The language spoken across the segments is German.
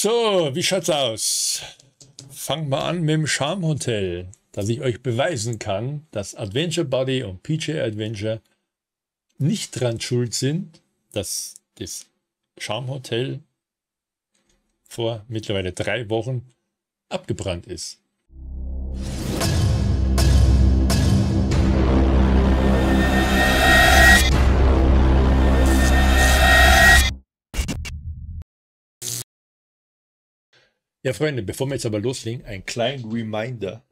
So, wie schaut's aus? Fangt mal an mit dem Hotel, dass ich euch beweisen kann, dass Adventure Buddy und PJ Adventure nicht dran schuld sind, dass das Hotel vor mittlerweile drei Wochen abgebrannt ist. Ja, Freunde, bevor wir jetzt aber loslegen, ein kleiner Reminder.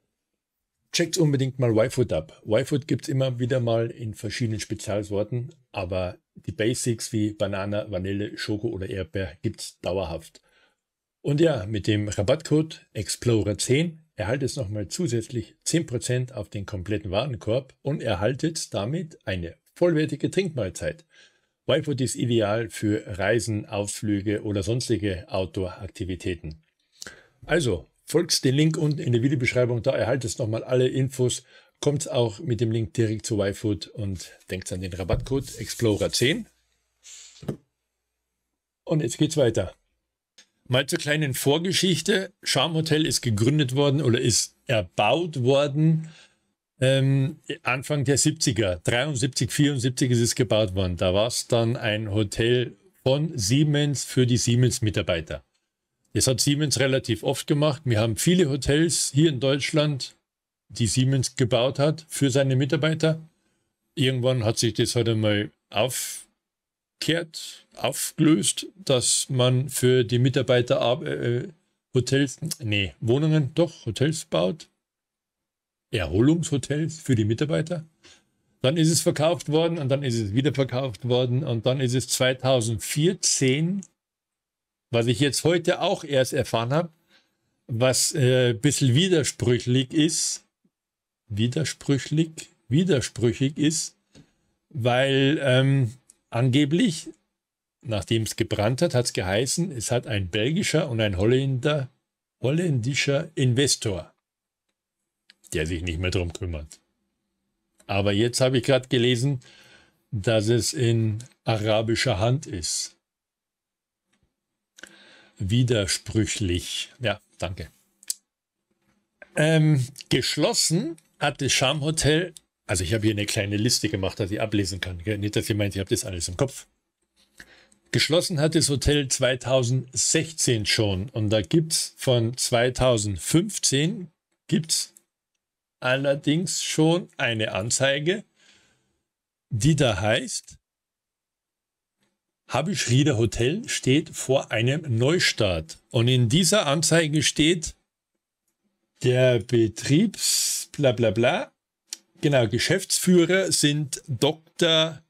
Checkt unbedingt mal YFood ab. YFood gibt es immer wieder mal in verschiedenen Spezialsorten, aber die Basics wie Banane, Vanille, Schoko oder Erdbeer gibt es dauerhaft. Und ja, mit dem Rabattcode Explorer10 erhaltet es nochmal zusätzlich 10% auf den kompletten Warenkorb und erhaltet damit eine vollwertige Trinkmahlzeit. YFood ist ideal für Reisen, Ausflüge oder sonstige Outdoor-Aktivitäten. Also, folgst den Link unten in der Videobeschreibung, da erhaltest nochmal alle Infos. Kommt auch mit dem Link direkt zu YFood und denkt an den Rabattcode Explorer10. Und jetzt geht's weiter. Mal zur kleinen Vorgeschichte. Charm Hotel ist gegründet worden oder ist erbaut worden ähm, Anfang der 70er. 73, 74 ist es gebaut worden. Da war es dann ein Hotel von Siemens für die Siemens-Mitarbeiter. Das hat Siemens relativ oft gemacht. Wir haben viele Hotels hier in Deutschland, die Siemens gebaut hat für seine Mitarbeiter. Irgendwann hat sich das halt mal aufkehrt, aufgelöst, dass man für die Mitarbeiter äh, äh, Hotels, nee, Wohnungen, doch, Hotels baut. Erholungshotels für die Mitarbeiter. Dann ist es verkauft worden und dann ist es wieder verkauft worden und dann ist es 2014 was ich jetzt heute auch erst erfahren habe, was äh, ein bisschen widersprüchlich ist, widersprüchlich, widersprüchlich ist, weil ähm, angeblich, nachdem es gebrannt hat, hat es geheißen, es hat ein belgischer und ein Holländer, holländischer Investor, der sich nicht mehr darum kümmert. Aber jetzt habe ich gerade gelesen, dass es in arabischer Hand ist widersprüchlich. Ja, danke. Ähm, geschlossen hat das Schamhotel, also ich habe hier eine kleine Liste gemacht, dass ich ablesen kann. Nicht, dass ihr meint, ich habt das alles im Kopf. Geschlossen hat das Hotel 2016 schon und da gibt es von 2015 gibt allerdings schon eine Anzeige, die da heißt, Habischrieder Hotel steht vor einem Neustart. Und in dieser Anzeige steht, der Betriebs, bla bla bla, genau, Geschäftsführer sind Dr.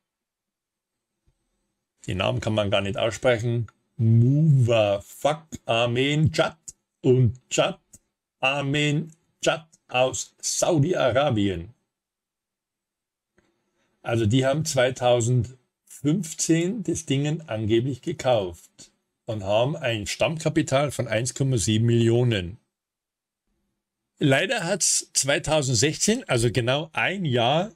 Den Namen kann man gar nicht aussprechen. Muvafak Amen Chat und Chat Amen Chat aus Saudi-Arabien. Also die haben 2000 2015 das Ding angeblich gekauft und haben ein Stammkapital von 1,7 Millionen. Leider hat es 2016, also genau ein Jahr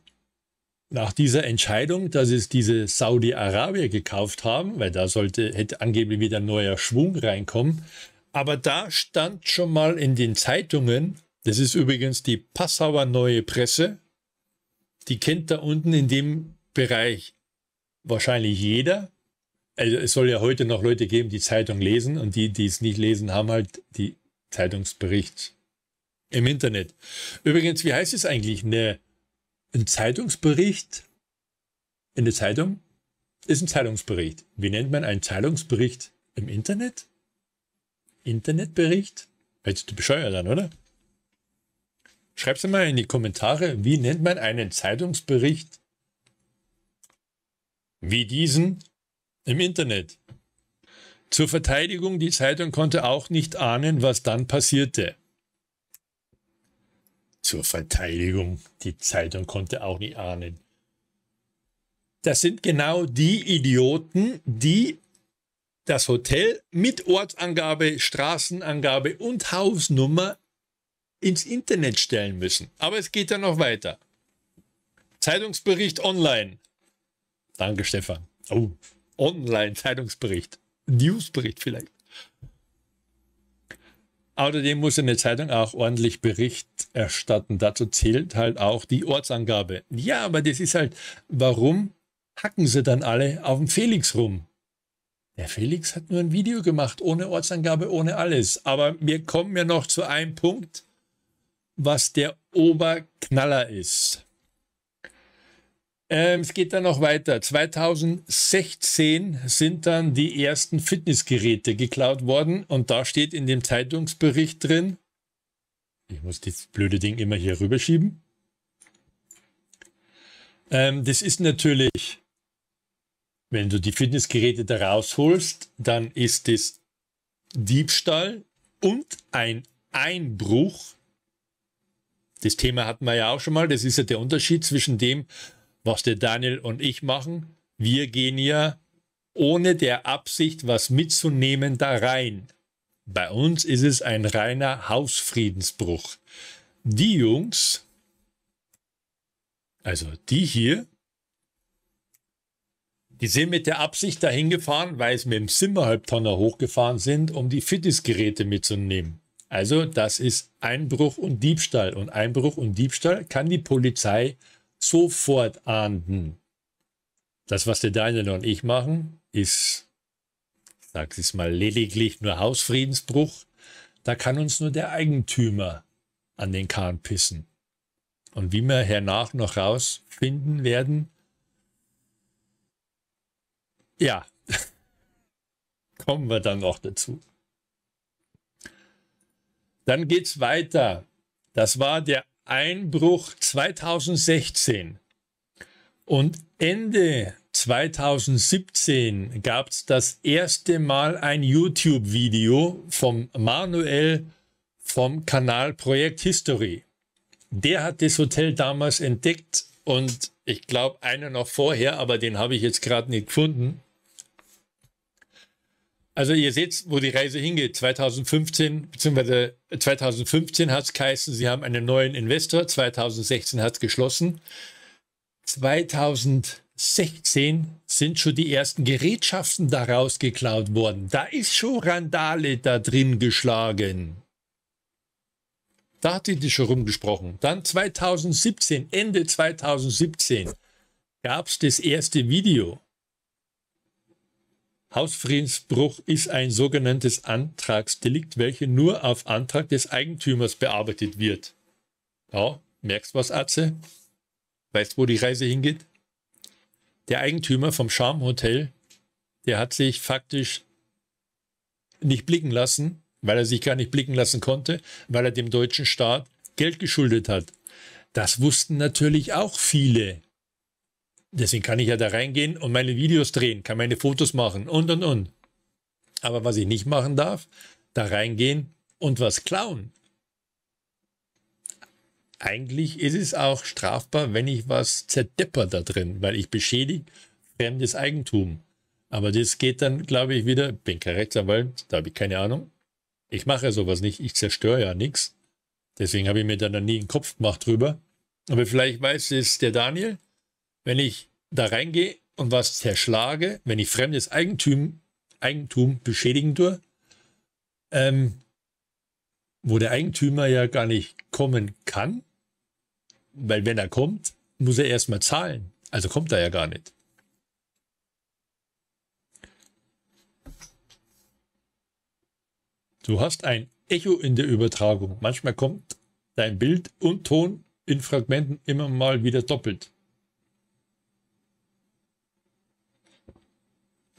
nach dieser Entscheidung, dass es diese Saudi-Arabier gekauft haben, weil da sollte, hätte angeblich wieder neuer Schwung reinkommen. Aber da stand schon mal in den Zeitungen, das ist übrigens die Passauer Neue Presse, die kennt da unten in dem Bereich wahrscheinlich jeder. Also es soll ja heute noch Leute geben, die Zeitung lesen und die, die es nicht lesen, haben halt die Zeitungsbericht im Internet. Übrigens, wie heißt es eigentlich? Eine, ein Zeitungsbericht in der Zeitung ist ein Zeitungsbericht. Wie nennt man einen Zeitungsbericht im Internet? Internetbericht? Hättest du bescheuert an, oder? es mal in die Kommentare, wie nennt man einen Zeitungsbericht wie diesen im Internet. Zur Verteidigung, die Zeitung konnte auch nicht ahnen, was dann passierte. Zur Verteidigung, die Zeitung konnte auch nicht ahnen. Das sind genau die Idioten, die das Hotel mit Ortsangabe, Straßenangabe und Hausnummer ins Internet stellen müssen. Aber es geht dann noch weiter. Zeitungsbericht online. Danke, Stefan. Oh, Online-Zeitungsbericht. Newsbericht vielleicht. Außerdem muss eine Zeitung auch ordentlich Bericht erstatten. Dazu zählt halt auch die Ortsangabe. Ja, aber das ist halt, warum hacken sie dann alle auf dem Felix rum? Der Felix hat nur ein Video gemacht, ohne Ortsangabe, ohne alles. Aber wir kommen ja noch zu einem Punkt, was der Oberknaller ist. Ähm, es geht dann noch weiter. 2016 sind dann die ersten Fitnessgeräte geklaut worden und da steht in dem Zeitungsbericht drin, ich muss das blöde Ding immer hier rüberschieben. Ähm, das ist natürlich, wenn du die Fitnessgeräte da rausholst, dann ist das Diebstahl und ein Einbruch. Das Thema hatten wir ja auch schon mal. Das ist ja der Unterschied zwischen dem, was der Daniel und ich machen. Wir gehen ja ohne der Absicht, was mitzunehmen, da rein. Bei uns ist es ein reiner Hausfriedensbruch. Die Jungs, also die hier, die sind mit der Absicht dahin gefahren, weil sie mit dem Simmerhalbtonner hochgefahren sind, um die Fitnessgeräte mitzunehmen. Also das ist Einbruch und Diebstahl. Und Einbruch und Diebstahl kann die Polizei sofort ahnden, hm, das, was der Daniel und ich machen, ist, ich sage es mal, lediglich nur Hausfriedensbruch. Da kann uns nur der Eigentümer an den Kahn pissen. Und wie wir hernach noch rausfinden werden, ja, kommen wir dann noch dazu. Dann geht's weiter. Das war der Einbruch 2016 und Ende 2017 gab es das erste Mal ein YouTube-Video vom Manuel vom Kanal Projekt History. Der hat das Hotel damals entdeckt und ich glaube einer noch vorher, aber den habe ich jetzt gerade nicht gefunden. Also ihr seht, wo die Reise hingeht. 2015 bzw. 2015 hat es geheißen, sie haben einen neuen Investor. 2016 hat es geschlossen. 2016 sind schon die ersten Gerätschaften daraus geklaut worden. Da ist schon Randale da drin geschlagen. Da hat die schon rumgesprochen. Dann 2017, Ende 2017, gab es das erste Video. Hausfriedensbruch ist ein sogenanntes Antragsdelikt, welches nur auf Antrag des Eigentümers bearbeitet wird. Ja, merkst was, Atze? Weißt, wo die Reise hingeht? Der Eigentümer vom Schamhotel, der hat sich faktisch nicht blicken lassen, weil er sich gar nicht blicken lassen konnte, weil er dem deutschen Staat Geld geschuldet hat. Das wussten natürlich auch viele. Deswegen kann ich ja da reingehen und meine Videos drehen, kann meine Fotos machen und und und. Aber was ich nicht machen darf, da reingehen und was klauen. Eigentlich ist es auch strafbar, wenn ich was zerdepper da drin, weil ich beschädige fremdes Eigentum. Aber das geht dann, glaube ich, wieder, bin kein Rechtsanwalt, da habe ich keine Ahnung. Ich mache ja sowas nicht, ich zerstöre ja nichts. Deswegen habe ich mir da noch nie einen Kopf gemacht drüber. Aber vielleicht weiß es der Daniel, wenn ich da reingehe und was zerschlage, wenn ich fremdes Eigentum, Eigentum beschädigen tue, ähm, wo der Eigentümer ja gar nicht kommen kann, weil wenn er kommt, muss er erstmal zahlen. Also kommt er ja gar nicht. Du hast ein Echo in der Übertragung. Manchmal kommt dein Bild und Ton in Fragmenten immer mal wieder doppelt.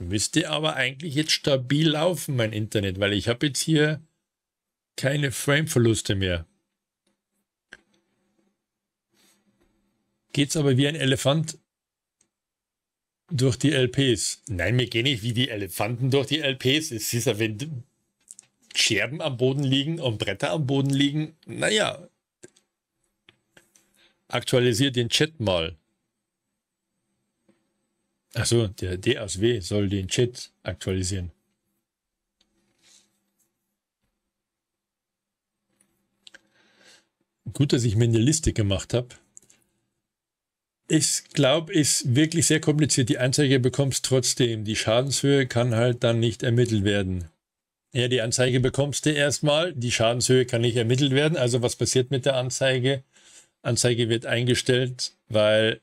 Müsste aber eigentlich jetzt stabil laufen, mein Internet, weil ich habe jetzt hier keine Frameverluste mehr. Geht's aber wie ein Elefant durch die LPs? Nein, mir gehen nicht wie die Elefanten durch die LPs. Es ist ja, wenn Scherben am Boden liegen und Bretter am Boden liegen, naja, aktualisiert den Chat mal. Achso, der DASW soll den Chat aktualisieren. Gut, dass ich mir eine Liste gemacht habe. Ich glaube, ist wirklich sehr kompliziert. Die Anzeige bekommst trotzdem. Die Schadenshöhe kann halt dann nicht ermittelt werden. Ja, die Anzeige bekommst du erstmal. Die Schadenshöhe kann nicht ermittelt werden. Also was passiert mit der Anzeige? Anzeige wird eingestellt, weil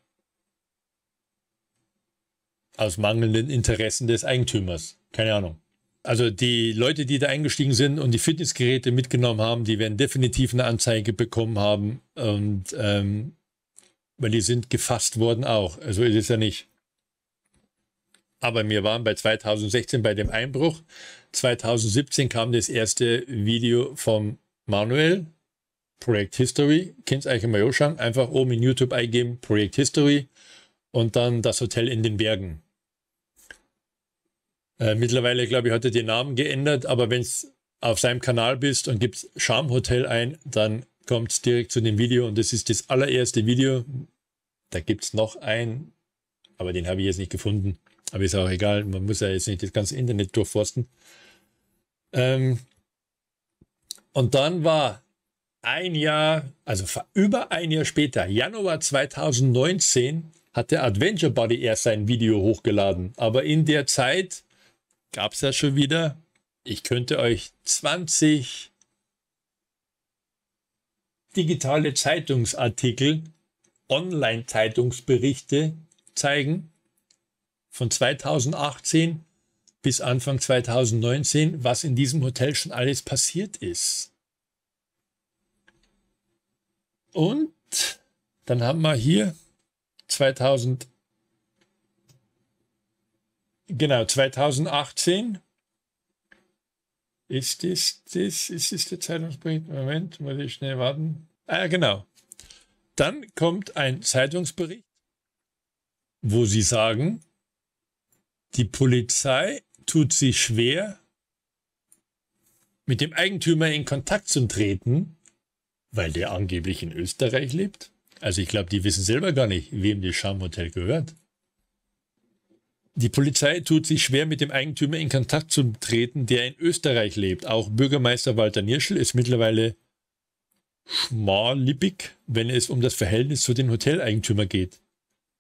aus mangelnden Interessen des Eigentümers. Keine Ahnung. Also die Leute, die da eingestiegen sind und die Fitnessgeräte mitgenommen haben, die werden definitiv eine Anzeige bekommen haben. Und ähm, weil die sind gefasst worden auch. Also ist es ja nicht. Aber wir waren bei 2016 bei dem Einbruch. 2017 kam das erste Video vom Manuel, Projekt History. Kennt ihr eigentlich Mayoshang? Einfach oben in YouTube eingeben, Projekt History. Und dann das Hotel in den Bergen. Äh, mittlerweile, glaube ich, hat er den Namen geändert, aber wenn es auf seinem Kanal bist und gibst Charmhotel ein, dann kommt es direkt zu dem Video und das ist das allererste Video. Da gibt es noch einen, aber den habe ich jetzt nicht gefunden. Aber ist auch egal, man muss ja jetzt nicht das ganze Internet durchforsten. Ähm, und dann war ein Jahr, also über ein Jahr später, Januar 2019, hat der Adventure Buddy erst sein Video hochgeladen. Aber in der Zeit gab es ja schon wieder. Ich könnte euch 20 digitale Zeitungsartikel, Online-Zeitungsberichte zeigen von 2018 bis Anfang 2019, was in diesem Hotel schon alles passiert ist. Und dann haben wir hier 2018 Genau, 2018 ist das, das, ist das der Zeitungsbericht? Moment, muss ich schnell warten. Ah, genau. Dann kommt ein Zeitungsbericht, wo sie sagen, die Polizei tut sich schwer, mit dem Eigentümer in Kontakt zu treten, weil der angeblich in Österreich lebt. Also ich glaube, die wissen selber gar nicht, wem das Schamhotel gehört. Die Polizei tut sich schwer, mit dem Eigentümer in Kontakt zu treten, der in Österreich lebt. Auch Bürgermeister Walter Nierschel ist mittlerweile schmallippig, wenn es um das Verhältnis zu den Hoteleigentümer geht.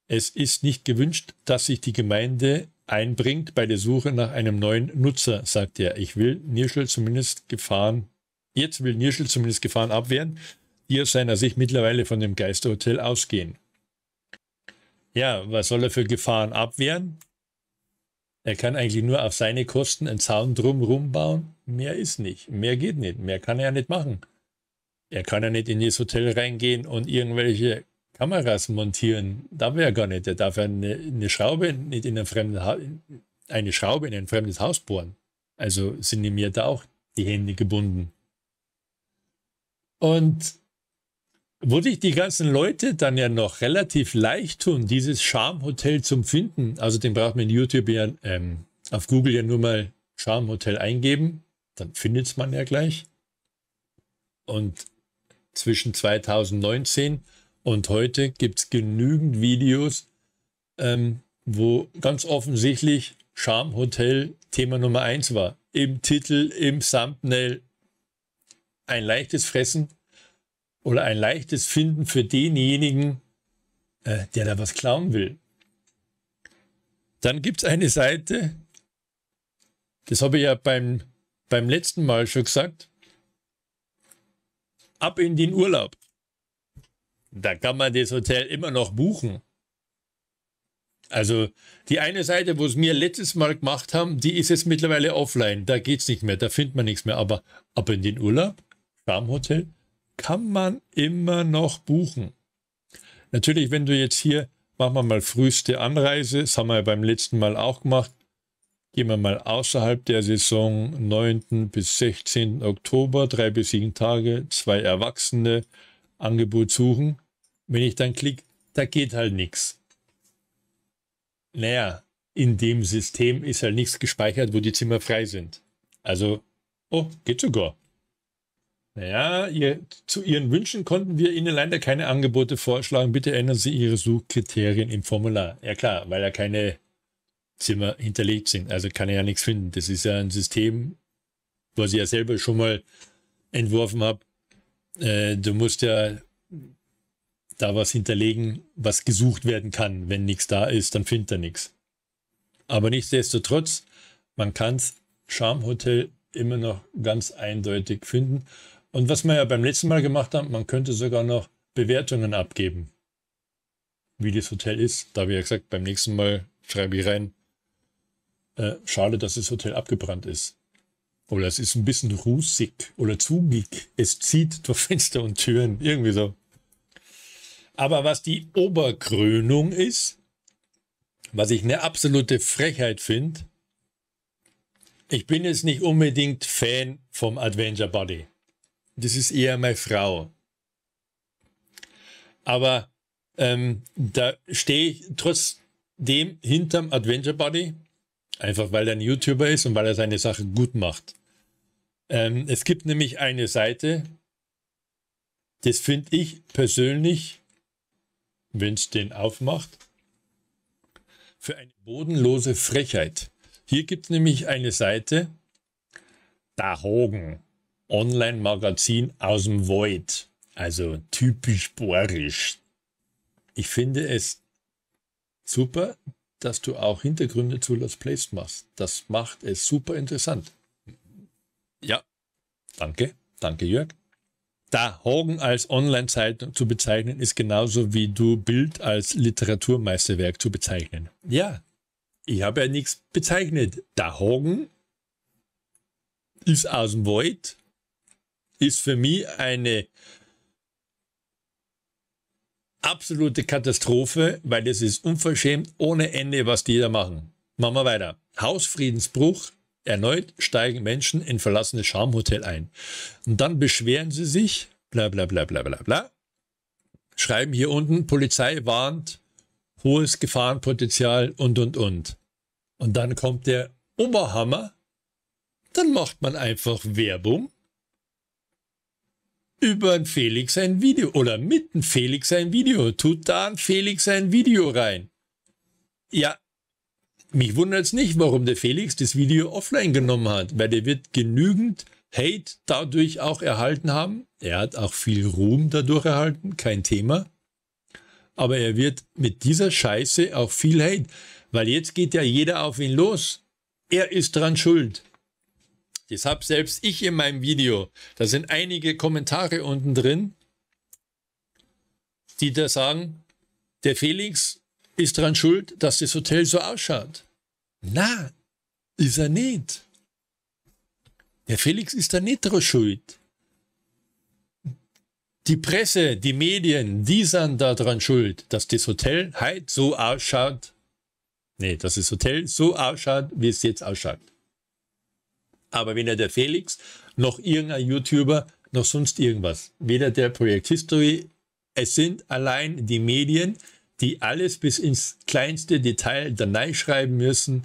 Es ist nicht gewünscht, dass sich die Gemeinde einbringt bei der Suche nach einem neuen Nutzer, sagt er. Ich will Nierschel zumindest Gefahren, jetzt will Nierschel zumindest Gefahren abwehren, die aus seiner Sicht mittlerweile von dem Geisterhotel ausgehen. Ja, was soll er für Gefahren abwehren? Er kann eigentlich nur auf seine Kosten einen Zaun drumherum bauen. Mehr ist nicht. Mehr geht nicht. Mehr kann er ja nicht machen. Er kann ja nicht in das Hotel reingehen und irgendwelche Kameras montieren. Darf er ja gar nicht. Er darf ja eine, eine Schraube nicht in ein fremdes ha eine Schraube in ein fremdes Haus bohren. Also sind ihm ja da auch die Hände gebunden. Und würde ich die ganzen Leute dann ja noch relativ leicht tun, dieses Charmhotel zum finden. Also den braucht man in YouTube ja, ähm, auf Google ja nur mal Charmhotel eingeben, dann findet man ja gleich. Und zwischen 2019 und heute gibt es genügend Videos, ähm, wo ganz offensichtlich Charmhotel Thema Nummer 1 war. Im Titel, im Thumbnail, ein leichtes Fressen oder ein leichtes Finden für denjenigen, äh, der da was klauen will. Dann gibt es eine Seite, das habe ich ja beim, beim letzten Mal schon gesagt, ab in den Urlaub. Da kann man das Hotel immer noch buchen. Also die eine Seite, wo es mir letztes Mal gemacht haben, die ist jetzt mittlerweile offline. Da geht es nicht mehr, da findet man nichts mehr. Aber ab in den Urlaub, Farmhotel, kann man immer noch buchen. Natürlich, wenn du jetzt hier, machen wir mal früheste Anreise, das haben wir ja beim letzten Mal auch gemacht, gehen wir mal außerhalb der Saison, 9. bis 16. Oktober, drei bis sieben Tage, zwei Erwachsene, Angebot suchen. Wenn ich dann klicke, da geht halt nichts. Naja, in dem System ist halt nichts gespeichert, wo die Zimmer frei sind. Also, oh, geht sogar. Naja, ihr, zu Ihren Wünschen konnten wir Ihnen leider keine Angebote vorschlagen. Bitte ändern Sie Ihre Suchkriterien im Formular. Ja klar, weil ja keine Zimmer hinterlegt sind. Also kann er ja nichts finden. Das ist ja ein System, was ich ja selber schon mal entworfen habe. Äh, du musst ja da was hinterlegen, was gesucht werden kann. Wenn nichts da ist, dann findet er nichts. Aber nichtsdestotrotz, man kann es Charmhotel immer noch ganz eindeutig finden. Und was wir ja beim letzten Mal gemacht haben, man könnte sogar noch Bewertungen abgeben, wie das Hotel ist. Da habe ich ja gesagt, beim nächsten Mal schreibe ich rein, äh, schade, dass das Hotel abgebrannt ist. Oder es ist ein bisschen rußig oder zugig. Es zieht durch Fenster und Türen, irgendwie so. Aber was die Oberkrönung ist, was ich eine absolute Frechheit finde, ich bin jetzt nicht unbedingt Fan vom Adventure Body das ist eher meine Frau. Aber ähm, da stehe ich trotzdem hinterm Adventure Buddy, einfach weil er ein YouTuber ist und weil er seine Sache gut macht. Ähm, es gibt nämlich eine Seite, das finde ich persönlich, wenn es den aufmacht, für eine bodenlose Frechheit. Hier gibt es nämlich eine Seite, da Hogen. Online-Magazin aus dem Void. Also typisch bohrisch. Ich finde es super, dass du auch Hintergründe zu Let's Plays machst. Das macht es super interessant. Ja. Danke, danke Jörg. Da Hagen als Online-Zeitung zu bezeichnen, ist genauso wie du Bild als Literaturmeisterwerk zu bezeichnen. Ja, ich habe ja nichts bezeichnet. Da Hagen ist aus dem Void ist für mich eine absolute Katastrophe, weil es ist unverschämt ohne Ende, was die da machen. Machen wir weiter. Hausfriedensbruch. Erneut steigen Menschen in verlassenes Schamhotel ein. Und dann beschweren sie sich, bla bla bla bla bla bla. Schreiben hier unten, Polizei warnt, hohes Gefahrenpotenzial und und und. Und dann kommt der Oberhammer. Dann macht man einfach Werbung über Felix ein Video oder mitten Felix ein Video. Tut da ein Felix ein Video rein. Ja, mich wundert es nicht, warum der Felix das Video offline genommen hat, weil der wird genügend Hate dadurch auch erhalten haben. Er hat auch viel Ruhm dadurch erhalten, kein Thema. Aber er wird mit dieser Scheiße auch viel Hate, weil jetzt geht ja jeder auf ihn los. Er ist dran schuld. Das habe selbst ich in meinem Video, da sind einige Kommentare unten drin, die da sagen, der Felix ist daran schuld, dass das Hotel so ausschaut. Na, ist er nicht. Der Felix ist da nicht daran schuld. Die Presse, die Medien, die sind daran schuld, dass das Hotel halt so ausschaut. Nee, dass das Hotel so ausschaut, wie es jetzt ausschaut. Aber weder der Felix noch irgendein YouTuber noch sonst irgendwas. Weder der Projekt History. Es sind allein die Medien, die alles bis ins kleinste Detail danei schreiben müssen.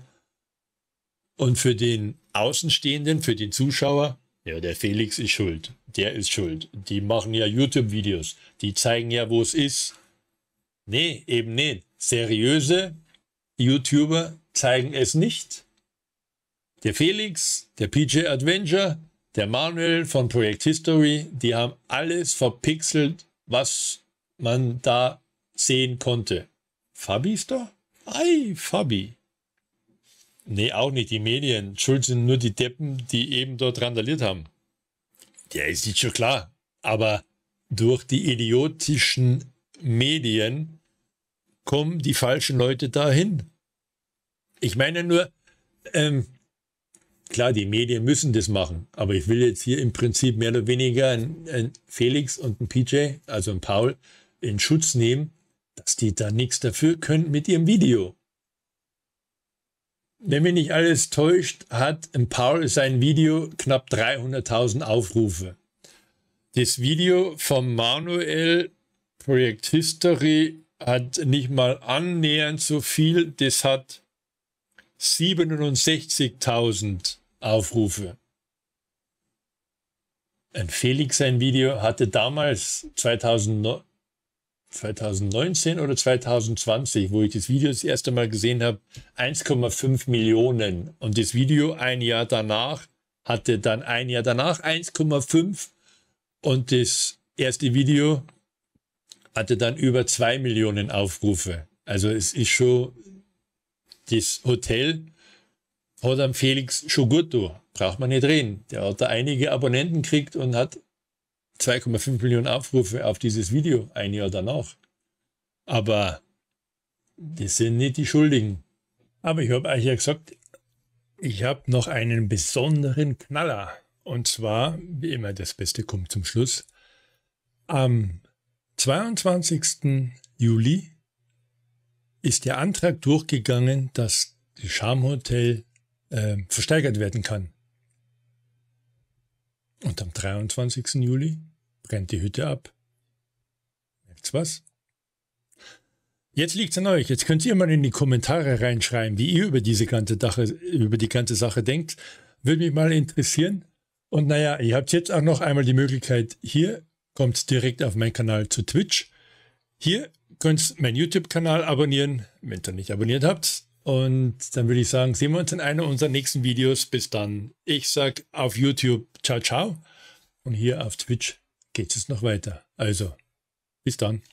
Und für den Außenstehenden, für den Zuschauer, ja, der Felix ist schuld. Der ist schuld. Die machen ja YouTube-Videos. Die zeigen ja, wo es ist. Nee, eben nicht. Seriöse YouTuber zeigen es nicht. Der Felix, der PJ Adventure, der Manuel von Project History, die haben alles verpixelt, was man da sehen konnte. Fabi ist da? Ei, Fabi. Nee, auch nicht. Die Medien. Schuld sind nur die Deppen, die eben dort randaliert haben. Ja, ist nicht schon klar. Aber durch die idiotischen Medien kommen die falschen Leute dahin. Ich meine nur, ähm, klar, die Medien müssen das machen, aber ich will jetzt hier im Prinzip mehr oder weniger einen, Felix und einen PJ, also einen Paul, in Schutz nehmen, dass die da nichts dafür können mit ihrem Video. Wenn mich nicht alles täuscht, hat ein Paul sein Video knapp 300.000 Aufrufe. Das Video von Manuel Projekt History hat nicht mal annähernd so viel. Das hat 67.000 Aufrufe. Ein Felix, sein Video, hatte damals 2019 oder 2020, wo ich das Video das erste Mal gesehen habe, 1,5 Millionen. Und das Video ein Jahr danach hatte dann ein Jahr danach 1,5 und das erste Video hatte dann über 2 Millionen Aufrufe. Also es ist schon das Hotel hat am Felix schon Braucht man nicht reden. Der hat da einige Abonnenten gekriegt und hat 2,5 Millionen Aufrufe auf dieses Video ein Jahr danach. Aber das sind nicht die Schuldigen. Aber ich habe euch ja gesagt, ich habe noch einen besonderen Knaller. Und zwar, wie immer, das Beste kommt zum Schluss. Am 22. Juli ist der Antrag durchgegangen, dass das Schamhotel äh, versteigert werden kann. Und am 23. Juli brennt die Hütte ab. Merkt's was? Jetzt liegt's an euch. Jetzt könnt ihr mal in die Kommentare reinschreiben, wie ihr über diese ganze Sache, über die ganze Sache denkt. Würde mich mal interessieren. Und naja, ihr habt jetzt auch noch einmal die Möglichkeit, hier kommt direkt auf meinen Kanal zu Twitch. Hier könnt ihr meinen YouTube-Kanal abonnieren, wenn ihr nicht abonniert habt. Und dann würde ich sagen, sehen wir uns in einem unserer nächsten Videos. Bis dann. Ich sage auf YouTube ciao, ciao. Und hier auf Twitch geht es noch weiter. Also, bis dann.